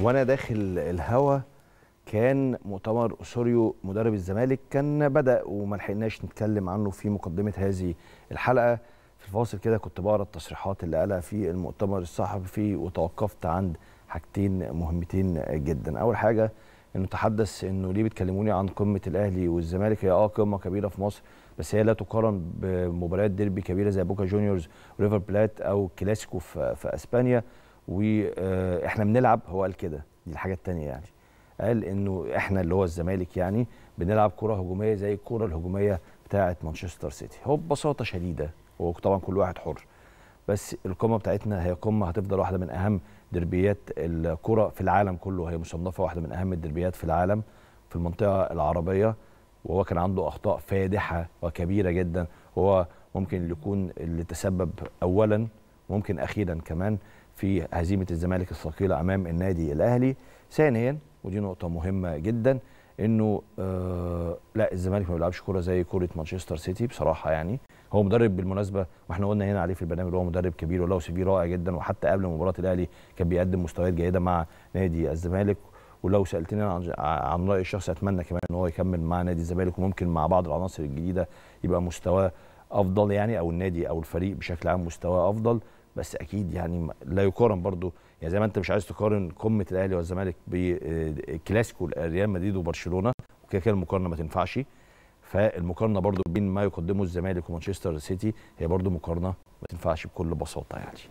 وانا داخل الهوا كان مؤتمر اسوريو مدرب الزمالك كان بدا وما لحقناش نتكلم عنه في مقدمه هذه الحلقه في الفاصل كده كنت بقرا التصريحات اللي قالها في المؤتمر الصحفي وتوقفت عند حاجتين مهمتين جدا اول حاجه انه تحدث انه ليه بتكلموني عن قمه الاهلي والزمالك هي اه قمه كبيره في مصر بس هي لا تقارن بمباريات ديربي كبيره زي بوكا جونيورز وريفر بلات او كلاسيكو في, في اسبانيا واحنا آه، بنلعب هو قال كده دي الحاجه الثانيه يعني قال انه احنا اللي هو الزمالك يعني بنلعب كره هجوميه زي الكره الهجوميه بتاعه مانشستر سيتي هو ببساطه شديده وطبعا كل واحد حر بس القمه بتاعتنا هي قمه هتفضل واحده من اهم دربيات الكره في العالم كله هي مصنفه واحده من اهم الدربيات في العالم في المنطقه العربيه وهو كان عنده اخطاء فادحه وكبيره جدا هو ممكن يكون اللي تسبب اولا ممكن اخيرا كمان في هزيمه الزمالك الثقيله امام النادي الاهلي ثانيا ودي نقطه مهمه جدا انه آه لا الزمالك ما بيلعبش كوره زي كوره مانشستر سيتي بصراحه يعني هو مدرب بالمناسبه واحنا قلنا هنا عليه في البرنامج هو مدرب كبير والله في رائع جدا وحتى قبل مباراه الاهلي كان بيقدم مستويات جيده مع نادي الزمالك ولو سالتني عن عن رايي الشخصي اتمنى كمان ان هو يكمل مع نادي الزمالك وممكن مع بعض العناصر الجديده يبقى مستواه افضل يعني او النادي او الفريق بشكل عام مستواه افضل بس اكيد يعني لا يقارن برضو يعني زي ما انت مش عايز تقارن قمه الاهلي والزمالك بكلاسيكو آه، ريال مدريد وبرشلونه وكده كده المقارنه ما تنفعش فالمقارنه برضو بين ما يقدمه الزمالك ومانشستر سيتي هي برضو مقارنه ما تنفعش بكل بساطه يعني